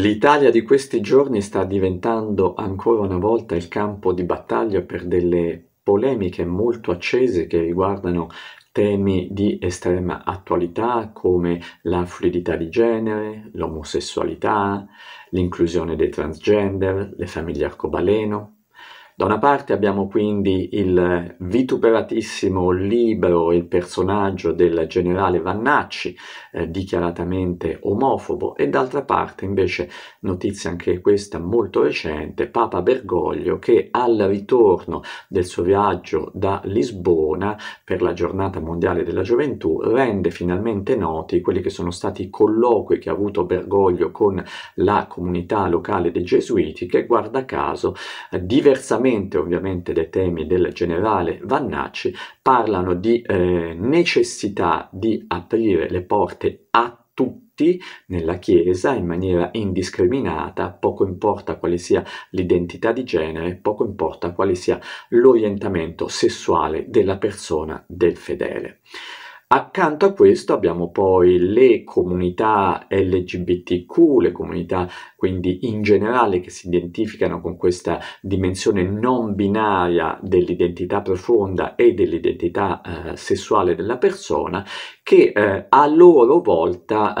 L'Italia di questi giorni sta diventando ancora una volta il campo di battaglia per delle polemiche molto accese che riguardano temi di estrema attualità come la fluidità di genere, l'omosessualità, l'inclusione dei transgender, le famiglie arcobaleno. Da una parte abbiamo quindi il vituperatissimo libro Il personaggio del generale Vannacci, eh, dichiaratamente omofobo, e d'altra parte invece notizia anche questa molto recente, Papa Bergoglio che al ritorno del suo viaggio da Lisbona per la giornata mondiale della gioventù rende finalmente noti quelli che sono stati i colloqui che ha avuto Bergoglio con la comunità locale dei gesuiti che guarda caso diversamente sicuramente ovviamente dei temi del generale Vannacci, parlano di eh, necessità di aprire le porte a tutti nella Chiesa in maniera indiscriminata, poco importa quale sia l'identità di genere, poco importa quale sia l'orientamento sessuale della persona del fedele. Accanto a questo abbiamo poi le comunità LGBTQ, le comunità quindi in generale che si identificano con questa dimensione non binaria dell'identità profonda e dell'identità eh, sessuale della persona, che eh, a loro volta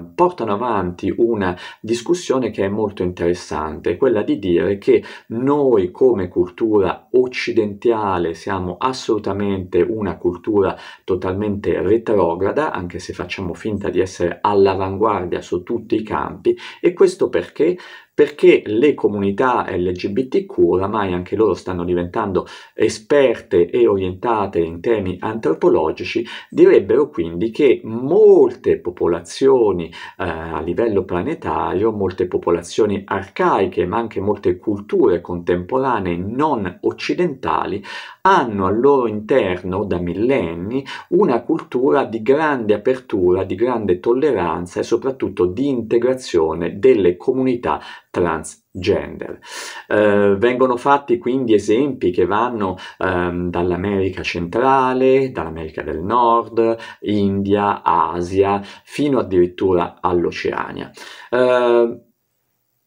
eh, portano avanti una discussione che è molto interessante, quella di dire che noi come cultura occidentale siamo assolutamente una cultura totalmente estremamente retrograda, anche se facciamo finta di essere all'avanguardia su tutti i campi, e questo perché perché le comunità LGBTQ oramai anche loro stanno diventando esperte e orientate in temi antropologici, direbbero quindi che molte popolazioni eh, a livello planetario, molte popolazioni arcaiche, ma anche molte culture contemporanee non occidentali, hanno al loro interno da millenni una cultura di grande apertura, di grande tolleranza e soprattutto di integrazione delle comunità transgender. Eh, vengono fatti quindi esempi che vanno ehm, dall'America centrale, dall'America del Nord, India, Asia, fino addirittura all'Oceania. Eh,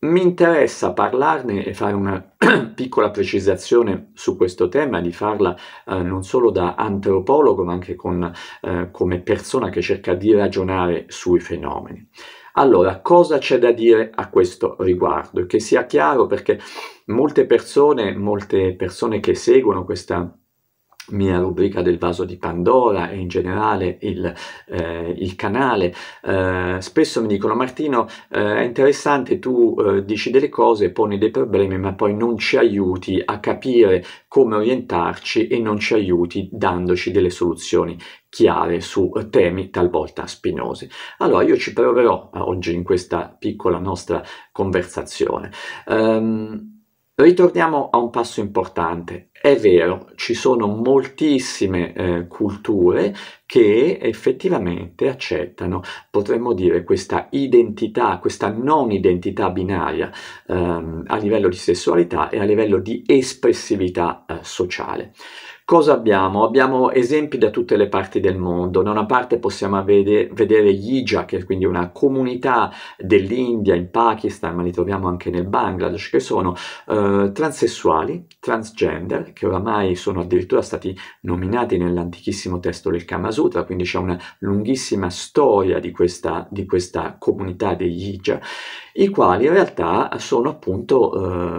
mi interessa parlarne e fare una piccola precisazione su questo tema, di farla eh, non solo da antropologo, ma anche con, eh, come persona che cerca di ragionare sui fenomeni. Allora, cosa c'è da dire a questo riguardo? Che sia chiaro perché molte persone, molte persone che seguono questa mia rubrica del vaso di Pandora e in generale il, eh, il canale, eh, spesso mi dicono Martino eh, è interessante tu eh, dici delle cose, poni dei problemi ma poi non ci aiuti a capire come orientarci e non ci aiuti dandoci delle soluzioni chiare su temi talvolta spinosi. Allora io ci proverò eh, oggi in questa piccola nostra conversazione. Um, Ritorniamo a un passo importante. È vero, ci sono moltissime eh, culture che effettivamente accettano, potremmo dire, questa identità, questa non identità binaria ehm, a livello di sessualità e a livello di espressività eh, sociale. Cosa abbiamo? Abbiamo esempi da tutte le parti del mondo. Da una parte possiamo vede- vedere Yija, che è quindi una comunità dell'India in Pakistan, ma li troviamo anche nel Bangladesh, che sono eh, transessuali, transgender, che oramai sono addirittura stati nominati nell'antichissimo testo del Kama Sutra, quindi c'è una lunghissima storia di questa, di questa comunità degli Yija i quali in realtà sono appunto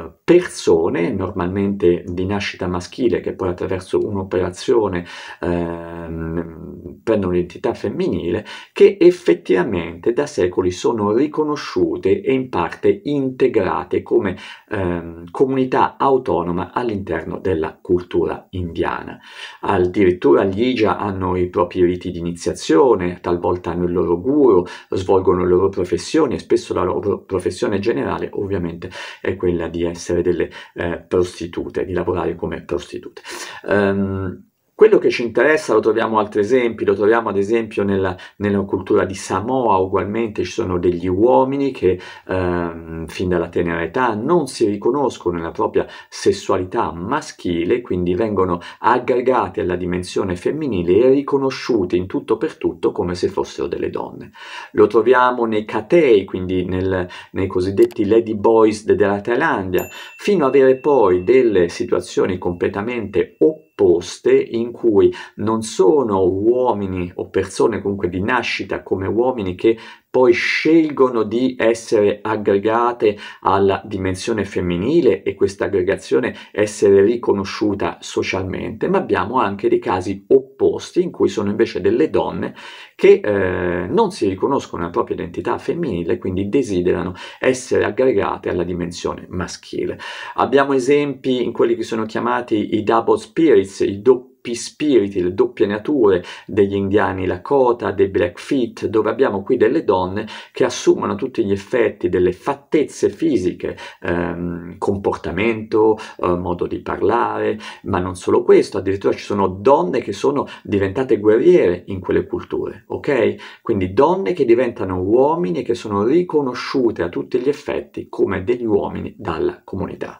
eh, persone normalmente di nascita maschile che poi attraverso un'operazione ehm, prendono l'identità femminile, che effettivamente da secoli sono riconosciute e in parte integrate come ehm, comunità autonoma all'interno della cultura indiana. Addirittura gli Ija hanno i propri riti di iniziazione, talvolta hanno il loro guru, svolgono le loro professioni e spesso la loro professione generale ovviamente è quella di essere delle eh, prostitute, di lavorare come prostitute. Um, quello che ci interessa lo troviamo altri esempi, lo troviamo ad esempio nella, nella cultura di Samoa, ugualmente ci sono degli uomini che ehm, fin dalla tenera età non si riconoscono nella propria sessualità maschile, quindi vengono aggregati alla dimensione femminile e riconosciuti in tutto per tutto come se fossero delle donne. Lo troviamo nei Katei, quindi nel, nei cosiddetti lady boys della Thailandia, fino ad avere poi delle situazioni completamente opposte opposte in cui non sono uomini o persone comunque di nascita come uomini che poi scelgono di essere aggregate alla dimensione femminile e questa aggregazione essere riconosciuta socialmente, ma abbiamo anche dei casi opposti in cui sono invece delle donne che eh, non si riconoscono la propria identità femminile, quindi desiderano essere aggregate alla dimensione maschile. Abbiamo esempi in quelli che sono chiamati i double spirits, i doppi doppi spiriti, le doppie nature degli indiani Lakota, dei Blackfeet, dove abbiamo qui delle donne che assumono tutti gli effetti delle fattezze fisiche, ehm, comportamento, eh, modo di parlare, ma non solo questo, addirittura ci sono donne che sono diventate guerriere in quelle culture, ok? Quindi donne che diventano uomini e che sono riconosciute a tutti gli effetti come degli uomini dalla comunità.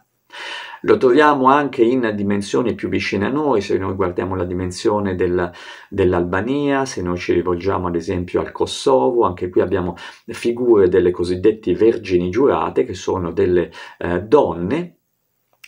Lo troviamo anche in dimensioni più vicine a noi, se noi guardiamo la dimensione del, dell'Albania, se noi ci rivolgiamo ad esempio al Kosovo, anche qui abbiamo figure delle cosiddette vergini giurate, che sono delle eh, donne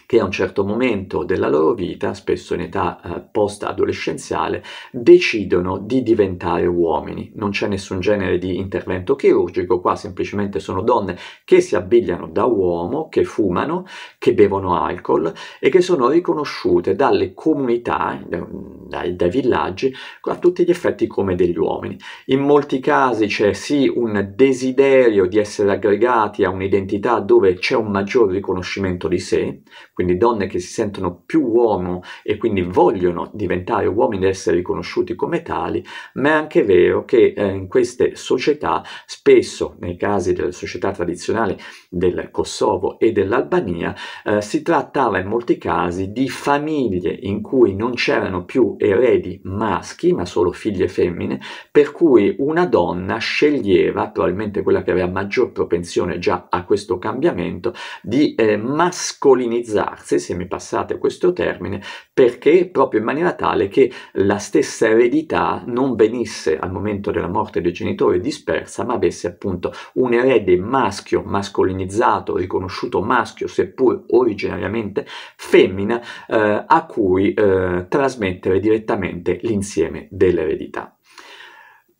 che a un certo momento della loro vita, spesso in età eh, post-adolescenziale, decidono di diventare uomini. Non c'è nessun genere di intervento chirurgico, qua semplicemente sono donne che si abbigliano da uomo, che fumano, che bevono alcol e che sono riconosciute dalle comunità, dai, dai villaggi, a tutti gli effetti come degli uomini. In molti casi c'è sì un desiderio di essere aggregati a un'identità dove c'è un maggior riconoscimento di sé, quindi donne che si sentono più uomo e quindi vogliono diventare uomini ed essere riconosciuti come tali, ma è anche vero che eh, in queste società, spesso nei casi delle società tradizionali del Kosovo e dell'Albania, eh, si trattava in molti casi di famiglie in cui non c'erano più eredi maschi, ma solo figlie femmine, per cui una donna sceglieva, probabilmente quella che aveva maggior propensione già a questo cambiamento, di eh, mascolinizzare spostarsi, se mi passate questo termine, perché proprio in maniera tale che la stessa eredità non venisse al momento della morte dei genitori dispersa, ma avesse appunto un erede maschio, mascolinizzato, riconosciuto maschio, seppur originariamente femmina, eh, a cui eh, trasmettere direttamente l'insieme dell'eredità.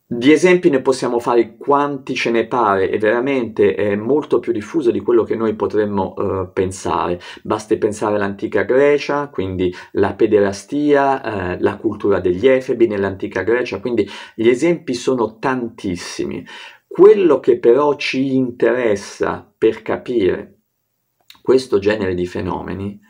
Di esempi ne possiamo fare quanti ce ne pare, e veramente è molto più diffuso di quello che noi potremmo eh, pensare. Basti pensare all'antica Grecia, quindi la pederastia, eh, la cultura degli efebi nell'antica Grecia, quindi gli esempi sono tantissimi. Quello che però ci interessa per capire questo genere di fenomeni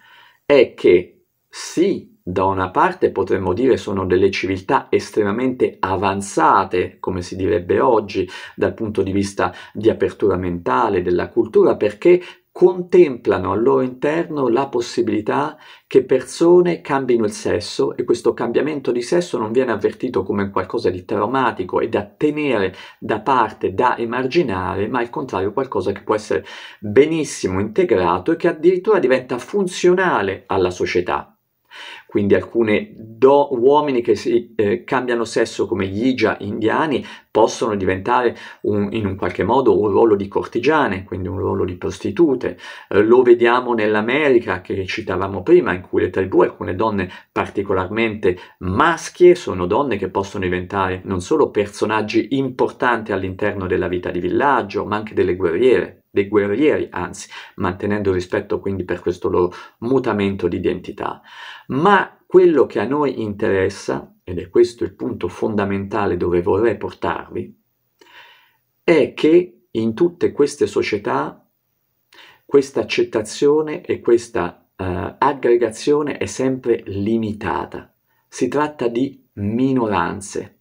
è che sì, da una parte potremmo dire sono delle civiltà estremamente avanzate, come si direbbe oggi, dal punto di vista di apertura mentale, della cultura, perché contemplano al loro interno la possibilità che persone cambino il sesso e questo cambiamento di sesso non viene avvertito come qualcosa di traumatico e da tenere da parte, da emarginare, ma al contrario qualcosa che può essere benissimo integrato e che addirittura diventa funzionale alla società quindi alcuni do- uomini che si, eh, cambiano sesso come gli Ija indiani possono diventare un, in un qualche modo un ruolo di cortigiane, quindi un ruolo di prostitute. Eh, lo vediamo nell'America che citavamo prima, in cui le tribù, alcune donne particolarmente maschie, sono donne che possono diventare non solo personaggi importanti all'interno della vita di villaggio, ma anche delle guerriere dei guerrieri, anzi, mantenendo rispetto quindi per questo loro mutamento di identità. Ma quello che a noi interessa, ed è questo il punto fondamentale dove vorrei portarvi, è che in tutte queste società questa accettazione e questa uh, aggregazione è sempre limitata. Si tratta di minoranze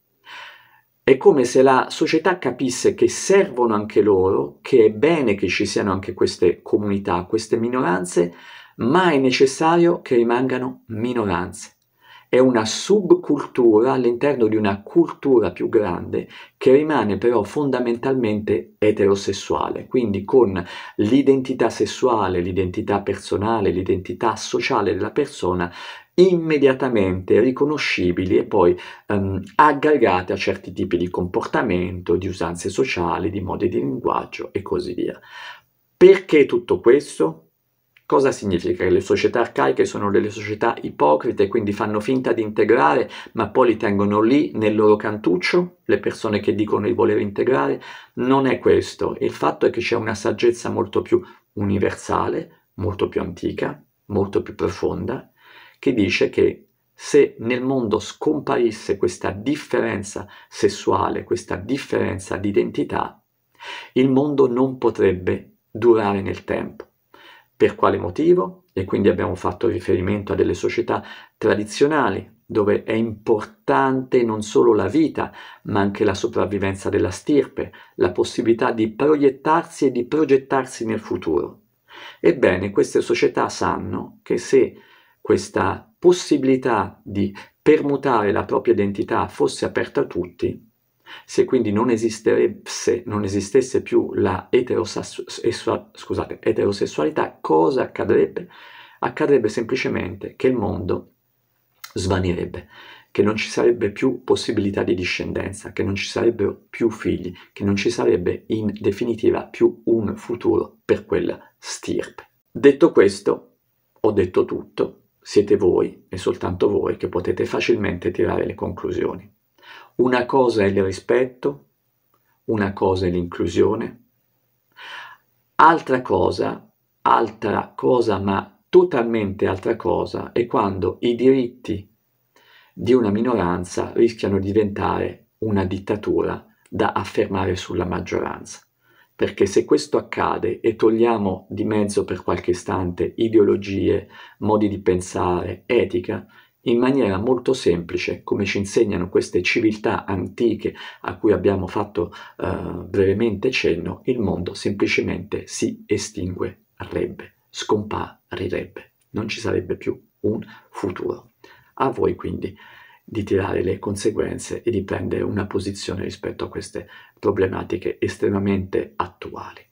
è come se la società capisse che servono anche loro, che è bene che ci siano anche queste comunità, queste minoranze, ma è necessario che rimangano minoranze. È una subcultura all'interno di una cultura più grande che rimane però fondamentalmente eterosessuale, quindi con l'identità sessuale, l'identità personale, l'identità sociale della persona immediatamente riconoscibili e poi ehm, aggregate a certi tipi di comportamento, di usanze sociali, di modi di linguaggio e così via. Perché tutto questo? Cosa significa? Che le società arcaiche sono delle società ipocrite, quindi fanno finta di integrare, ma poi li tengono lì nel loro cantuccio, le persone che dicono di voler integrare? Non è questo. Il fatto è che c'è una saggezza molto più universale, molto più antica, molto più profonda che dice che se nel mondo scomparisse questa differenza sessuale, questa differenza di identità, il mondo non potrebbe durare nel tempo. Per quale motivo? E quindi abbiamo fatto riferimento a delle società tradizionali dove è importante non solo la vita, ma anche la sopravvivenza della stirpe, la possibilità di proiettarsi e di progettarsi nel futuro. Ebbene, queste società sanno che se questa possibilità di permutare la propria identità fosse aperta a tutti, se quindi non, non esistesse più la scusate, eterosessualità, cosa accadrebbe? Accadrebbe semplicemente che il mondo svanirebbe, che non ci sarebbe più possibilità di discendenza, che non ci sarebbero più figli, che non ci sarebbe in definitiva più un futuro per quella stirpe. Detto questo, ho detto tutto, siete voi e soltanto voi che potete facilmente tirare le conclusioni. Una cosa è il rispetto, una cosa è l'inclusione, altra cosa, altra cosa ma totalmente altra cosa è quando i diritti di una minoranza rischiano di diventare una dittatura da affermare sulla maggioranza perché se questo accade e togliamo di mezzo per qualche istante ideologie, modi di pensare, etica, in maniera molto semplice, come ci insegnano queste civiltà antiche a cui abbiamo fatto eh, brevemente cenno, il mondo semplicemente si estinguerebbe, scomparirebbe, non ci sarebbe più un futuro. A voi quindi di tirare le conseguenze e di prendere una posizione rispetto a queste problematiche estremamente attuali.